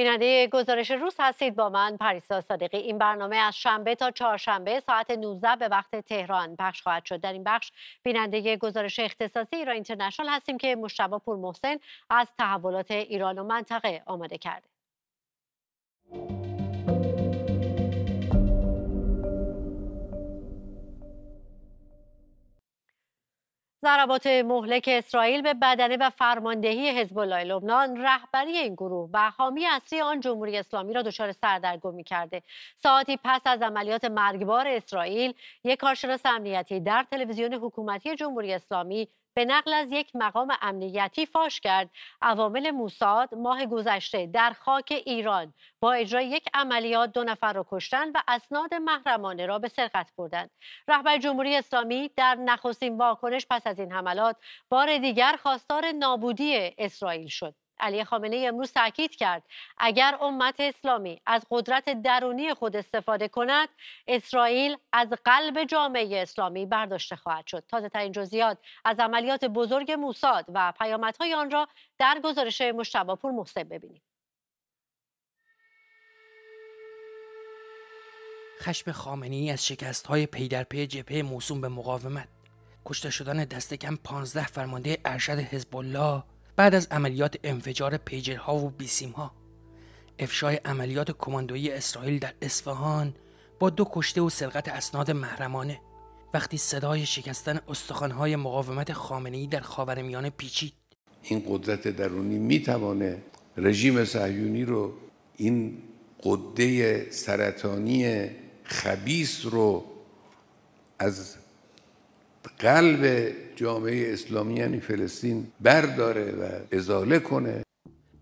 بیننده گزارش روز هستید با من پریسا صادقی این برنامه از شنبه تا چهارشنبه ساعت 19 به وقت تهران پخش خواهد شد در این بخش بیننده گزارش اختصاصی ایران اینترنشنال هستیم که مشتبه پور محسن از تحولات ایران و منطقه آماده کرده ضربات مهلک اسرائیل به بدنه و فرماندهی حزب الله لبنان رهبری این گروه و حامی اصلی آن جمهوری اسلامی را دچار سردرگمی کرده ساعتی پس از عملیات مرگبار اسرائیل یک کارشناس امنیتی در تلویزیون حکومتی جمهوری اسلامی به نقل از یک مقام امنیتی فاش کرد عوامل موساد ماه گذشته در خاک ایران با اجرای یک عملیات دو نفر را کشتند و اسناد محرمانه را به سرقت بردند رهبر جمهوری اسلامی در نخستین واکنش پس از این حملات بار دیگر خواستار نابودی اسرائیل شد علی خامنه امروز تاکید کرد اگر امت اسلامی از قدرت درونی خود استفاده کند اسرائیل از قلب جامعه اسلامی برداشته خواهد شد تازه ترین جزئیات از عملیات بزرگ موساد و پیامدهای آن را در گزارش مشتباپور محسن ببینید خشم خامنی از شکست های پی در پی جبهه موسوم به مقاومت کشته شدن دست کم 15 فرمانده ارشد حزب الله بعد از عملیات انفجار پیجرها و بیسیمها افشای عملیات کماندویی اسرائیل در اصفهان با دو کشته و سرقت اسناد محرمانه وقتی صدای شکستن استخوانهای مقاومت خامنه‌ای در خاورمیانه پیچید این قدرت درونی میتوانه رژیم صهیونی رو این قده سرطانی خبیس رو از قلب جامعه اسلامی یعنی فلسطین برداره و ازاله کنه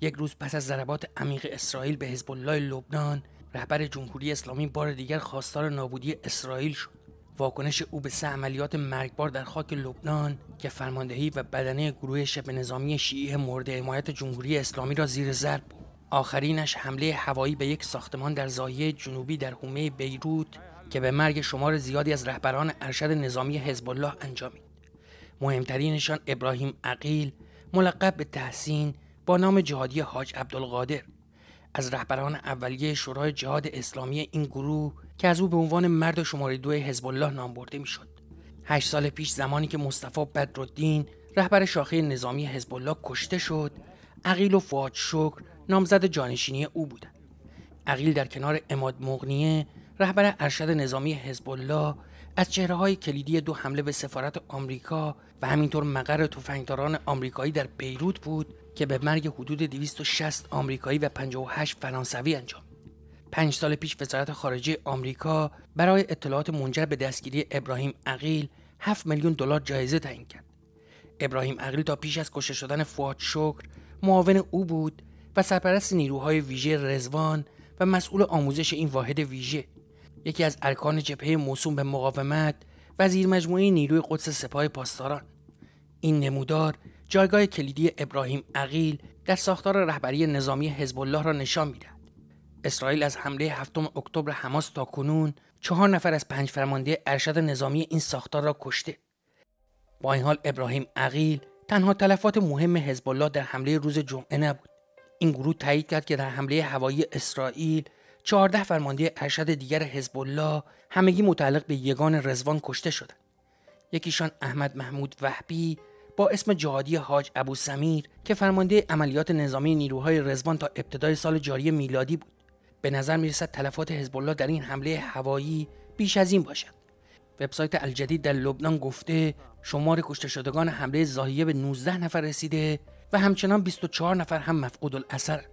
یک روز پس از ضربات عمیق اسرائیل به حزب الله لبنان رهبر جمهوری اسلامی بار دیگر خواستار نابودی اسرائیل شد واکنش او به سه عملیات مرگبار در خاک لبنان که فرماندهی و بدنه گروه شبه نظامی شیعه مورد حمایت جمهوری اسلامی را زیر ضرب بود آخرینش حمله هوایی به یک ساختمان در زاویه جنوبی در حومه بیروت که به مرگ شمار زیادی از رهبران ارشد نظامی حزب الله انجامید مهمترینشان ابراهیم عقیل ملقب به تحسین با نام جهادی حاج عبدالقادر از رهبران اولیه شورای جهاد اسلامی این گروه که از او به عنوان مرد شماره دو حزب الله نام برده میشد هشت سال پیش زمانی که مصطفی بدرالدین رهبر شاخه نظامی حزب الله کشته شد عقیل و فواد شکر نامزد جانشینی او بودند عقیل در کنار اماد مغنیه رهبر ارشد نظامی حزب الله از چهره های کلیدی دو حمله به سفارت آمریکا و همینطور مقر تفنگداران آمریکایی در بیروت بود که به مرگ حدود 260 آمریکایی و 58 فرانسوی انجام پنج سال پیش وزارت خارجه آمریکا برای اطلاعات منجر به دستگیری ابراهیم عقیل 7 میلیون دلار جایزه تعیین کرد. ابراهیم عقیل تا پیش از کشته شدن فواد شکر معاون او بود و سرپرست نیروهای ویژه رزوان و مسئول آموزش این واحد ویژه یکی از ارکان جبهه موسوم به مقاومت وزیر مجموعه نیروی قدس سپاه پاسداران این نمودار جایگاه کلیدی ابراهیم عقیل در ساختار رهبری نظامی حزب الله را نشان میدهد اسرائیل از حمله هفتم اکتبر حماس تا کنون چهار نفر از پنج فرمانده ارشد نظامی این ساختار را کشته با این حال ابراهیم عقیل تنها تلفات مهم حزب الله در حمله روز جمعه نبود این گروه تایید کرد که در حمله هوایی اسرائیل 14 فرمانده ارشد دیگر حزب الله همگی متعلق به یگان رزوان کشته شدند یکیشان احمد محمود وحبی با اسم جهادی حاج ابو سمیر که فرمانده عملیات نظامی نیروهای رزوان تا ابتدای سال جاری میلادی بود به نظر میرسد تلفات حزب الله در این حمله هوایی بیش از این باشد وبسایت الجدید در لبنان گفته شمار کشته شدگان حمله زاهیه به 19 نفر رسیده و همچنان 24 نفر هم مفقود الاثر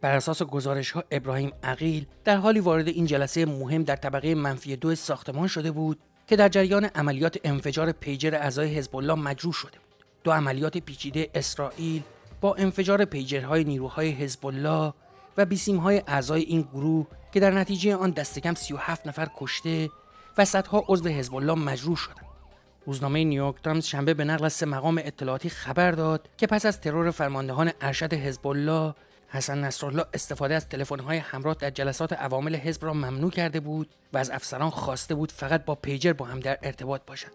بر اساس گزارش ها ابراهیم عقیل در حالی وارد این جلسه مهم در طبقه منفی دو ساختمان شده بود که در جریان عملیات انفجار پیجر اعضای حزب الله مجروح شده بود. دو عملیات پیچیده اسرائیل با انفجار پیجرهای نیروهای حزب الله و بیسیمهای اعضای این گروه که در نتیجه آن دستکم 37 نفر کشته و صدها عضو حزب الله مجروح شدند. روزنامه نیویورک تایمز شنبه به نقل از مقام اطلاعاتی خبر داد که پس از ترور فرماندهان ارشد حزب الله حسن نصرالله استفاده از های همراه در جلسات عوامل حزب را ممنوع کرده بود و از افسران خواسته بود فقط با پیجر با هم در ارتباط باشند.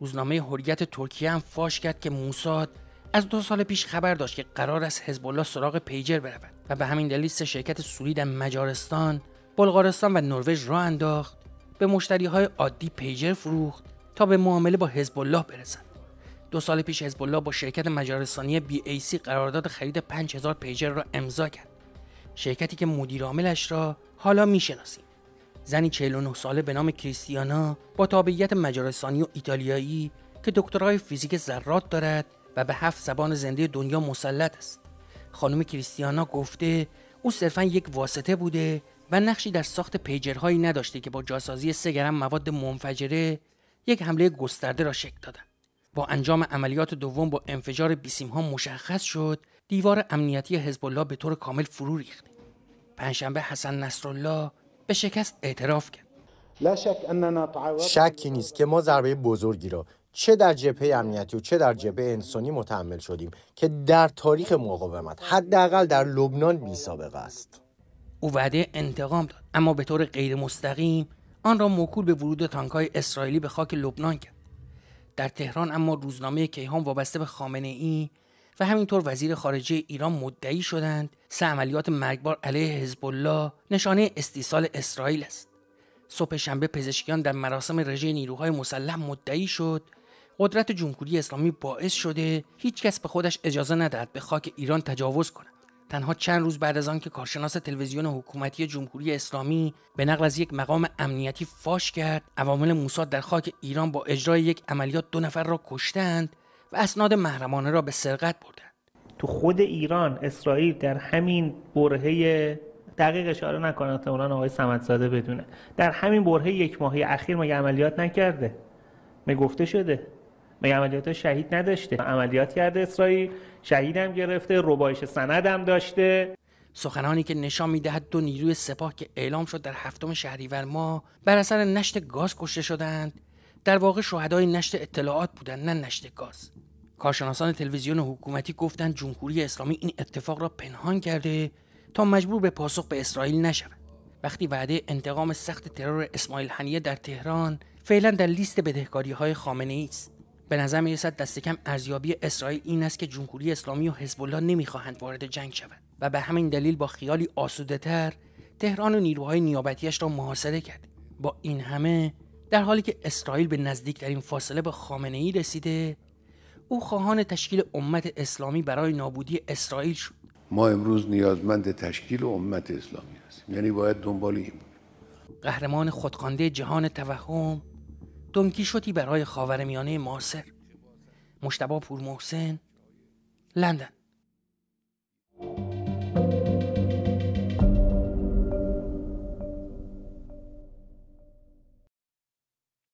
روزنامه حریت ترکیه هم فاش کرد که موساد از دو سال پیش خبر داشت که قرار است حزب الله سراغ پیجر برود و به همین دلیل سه شرکت سوری در مجارستان، بلغارستان و نروژ را انداخت به مشتری های عادی پیجر فروخت تا به معامله با حزب الله برسند. دو سال پیش حزب با شرکت مجارستانی BAC قرارداد خرید 5000 پیجر را امضا کرد. شرکتی که مدیر عاملش را حالا میشناسیم. زنی 49 ساله به نام کریستیانا با تابعیت مجارستانی و ایتالیایی که دکترای فیزیک ذرات دارد و به هفت زبان زنده دنیا مسلط است. خانم کریستیانا گفته او صرفا یک واسطه بوده و نقشی در ساخت پیجرهایی نداشته که با جاسازی سه گرم مواد منفجره یک حمله گسترده را شکل دادند. با انجام عملیات دوم با انفجار بیسیم ها مشخص شد دیوار امنیتی حزب الله به طور کامل فرو ریخت. پنجشنبه حسن نصرالله به شکست اعتراف کرد. شکی نیست که ما ضربه بزرگی را چه در جبهه امنیتی و چه در جبه انسانی متحمل شدیم که در تاریخ مقاومت حداقل در لبنان بی است. او وعده انتقام داد اما به طور غیر مستقیم آن را موکول به ورود تانکهای اسرائیلی به خاک لبنان کرد. در تهران اما روزنامه کیهان وابسته به خامنه ای و همینطور وزیر خارجه ایران مدعی شدند سه عملیات مرگبار علیه حزب الله نشانه استیصال اسرائیل است صبح شنبه پزشکیان در مراسم رژه نیروهای مسلح مدعی شد قدرت جمهوری اسلامی باعث شده هیچکس به خودش اجازه ندهد به خاک ایران تجاوز کند تنها چند روز بعد از آن که کارشناس تلویزیون حکومتی جمهوری اسلامی به نقل از یک مقام امنیتی فاش کرد عوامل موساد در خاک ایران با اجرای یک عملیات دو نفر را کشتند و اسناد محرمانه را به سرقت بردند تو خود ایران اسرائیل در همین برهه دقیق اشاره نکنه احتمالاً آقای سمدزاده بدونه در همین برهه یک ماهی اخیر مگه عملیات نکرده می گفته شده مگه عملیات شهید نداشته عملیات کرده اسرائیل شهیدم گرفته ربایش هم داشته سخنانی که نشان میدهد دو نیروی سپاه که اعلام شد در هفتم شهریور ما بر اثر نشت گاز کشته شدند در واقع شهدای نشت اطلاعات بودند نه نشت گاز کارشناسان تلویزیون حکومتی گفتند جمهوری اسلامی این اتفاق را پنهان کرده تا مجبور به پاسخ به اسرائیل نشود وقتی وعده انتقام سخت ترور اسماعیل هنیه در تهران فعلا در لیست بدهکاری های خامنه است به نظر میرسد دست کم ارزیابی اسرائیل این است که جمهوری اسلامی و حزب الله نمیخواهند وارد جنگ شوند و به همین دلیل با خیالی تر تهران و نیروهای نیابتیش را محاصره کرد با این همه در حالی که اسرائیل به نزدیکترین فاصله به خامنه ای رسیده او خواهان تشکیل امت اسلامی برای نابودی اسرائیل شد ما امروز نیازمند تشکیل امت اسلامی هستیم یعنی باید دنبال این قهرمان خودخوانده جهان توهم شدی برای خاورمیانه ماسر. مشتبه پور محسن لندن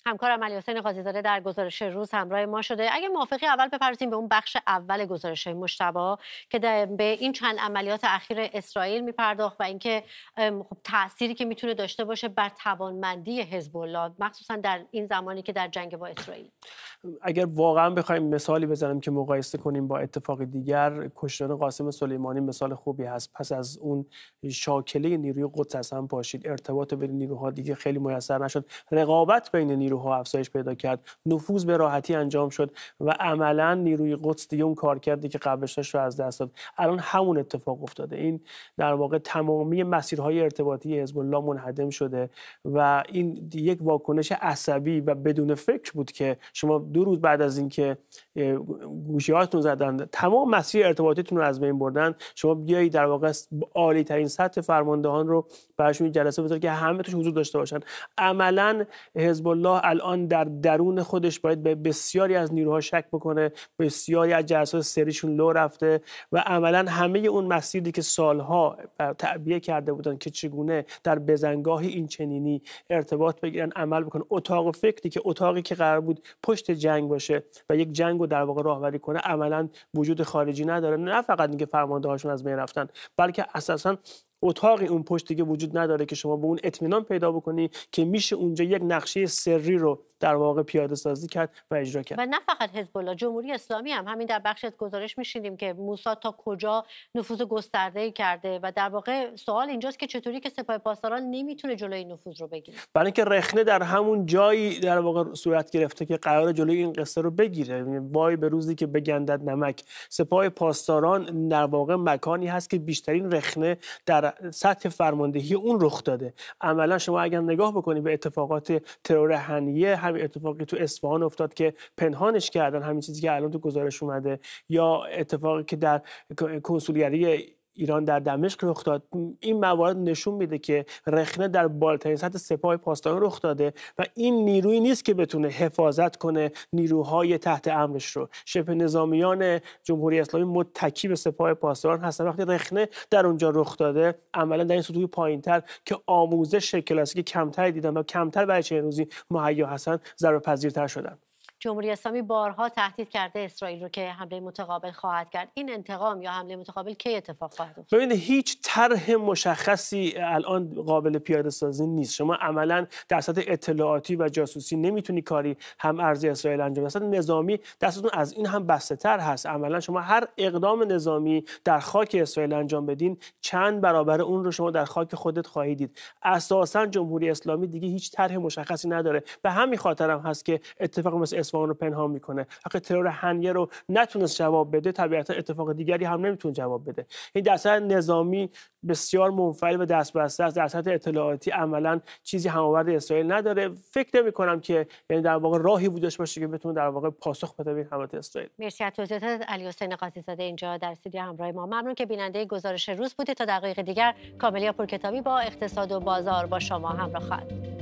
همکار علی حسین قاضی زاده در گزارش روز همراه ما شده اگه موافقی اول بپرسیم به اون بخش اول گزارش مشتبه که به این چند عملیات اخیر اسرائیل میپرداخت و اینکه خب تأثیری که میتونه داشته باشه بر توانمندی حزب الله مخصوصا در این زمانی که در جنگ با اسرائیل اگر واقعا بخوایم مثالی بزنیم که مقایسه کنیم با اتفاق دیگر کشتن قاسم سلیمانی مثال خوبی هست پس از اون شاکله نیروی قدس هم پاشید ارتباط بین نیروها دیگه خیلی میسر نشد رقابت بین نیرو نیروها افزایش پیدا کرد نفوذ به راحتی انجام شد و عملا نیروی قدس دیگه اون کار کردی که قبلش رو از دست داد الان همون اتفاق افتاده این در واقع تمامی مسیرهای ارتباطی حزب الله منحدم شده و این یک واکنش عصبی و بدون فکر بود که شما دو روز بعد از اینکه که گوشیاتون زدن تمام مسیر ارتباطیتون رو از بین بردن شما بیایید در واقع عالی ترین سطح فرماندهان رو برشون جلسه بذارید که همه توش حضور داشته باشن عملا حزب الله الان در درون خودش باید به بسیاری از نیروها شک بکنه بسیاری از جلسات سریشون لو رفته و عملا همه اون مسیری که سالها تعبیه کرده بودن که چگونه در بزنگاه این چنینی ارتباط بگیرن عمل بکنن اتاق فکری که اتاقی که قرار بود پشت جنگ باشه و یک جنگ رو در واقع راهبری کنه عملا وجود خارجی نداره نه فقط اینکه فرمانده از بین رفتن بلکه اساسا اتاقی اون پشت دیگه وجود نداره که شما به اون اطمینان پیدا بکنی که میشه اونجا یک نقشه سری رو در واقع پیاده سازی کرد و اجرا کرد و نه فقط حزب الله جمهوری اسلامی هم همین در بخش گزارش میشیدیم که موسا تا کجا نفوذ گسترده کرده و در واقع سوال اینجاست که چطوری که سپاه پاسداران نمیتونه جلوی نفوذ رو بگیره برای اینکه رخنه در همون جایی در واقع صورت گرفته که قرار جلوی این قصه رو بگیره یعنی وای به روزی که بگندد نمک سپاه پاسداران در واقع مکانی هست که بیشترین رخنه در سطح فرماندهی اون رخ داده عملا شما اگر نگاه بکنید به اتفاقات ترور هنیه همین اتفاقی تو اصفهان افتاد که پنهانش کردن همین چیزی که الان تو گزارش اومده یا اتفاقی که در کنسولگری ایران در دمشق رخ داد این موارد نشون میده که رخنه در بالاترین سطح سپاه پاسداران رخ داده و این نیرویی نیست که بتونه حفاظت کنه نیروهای تحت امرش رو شبه نظامیان جمهوری اسلامی متکی به سپاه پاسداران هستن وقتی رخنه در اونجا رخ داده عملا در این سطوح پایینتر که آموزش کلاسیک کمتری دیدن و کمتر برای چه روزی مهیا هستن ضربه پذیرتر شدن جمهوری اسلامی بارها تهدید کرده اسرائیل رو که حمله متقابل خواهد کرد این انتقام یا حمله متقابل کی اتفاق خواهد افتاد ببینید هیچ طرح مشخصی الان قابل پیاده سازی نیست شما عملا در سطح اطلاعاتی و جاسوسی نمیتونی کاری هم ارزی اسرائیل انجام در سطح نظامی دستتون از این هم بسته هست عملا شما هر اقدام نظامی در خاک اسرائیل انجام بدین چند برابر اون رو شما در خاک خودت خواهید دید اساسا جمهوری اسلامی دیگه هیچ طرح مشخصی نداره به همین خاطر هم هست که اتفاق مثل اصفهان رو پنهان میکنه حق ترور هنیه رو نتونست جواب بده طبیعتا اتفاق دیگری هم نمیتونه جواب بده این درصد نظامی بسیار منفعل و دست بسته است سطح اطلاعاتی عملا چیزی همآورد اسرائیل نداره فکر نمی کنم که یعنی در واقع راهی بودش باشه که بتونه در واقع پاسخ بده به حملات اسرائیل مرسی از توضیحات علی حسین قاضی زاده اینجا در استودیو همراه ما ممنون که بیننده گزارش روز بوده تا دقایق دیگر کاملیا پرکتابی با اقتصاد و بازار با شما همراه خواهد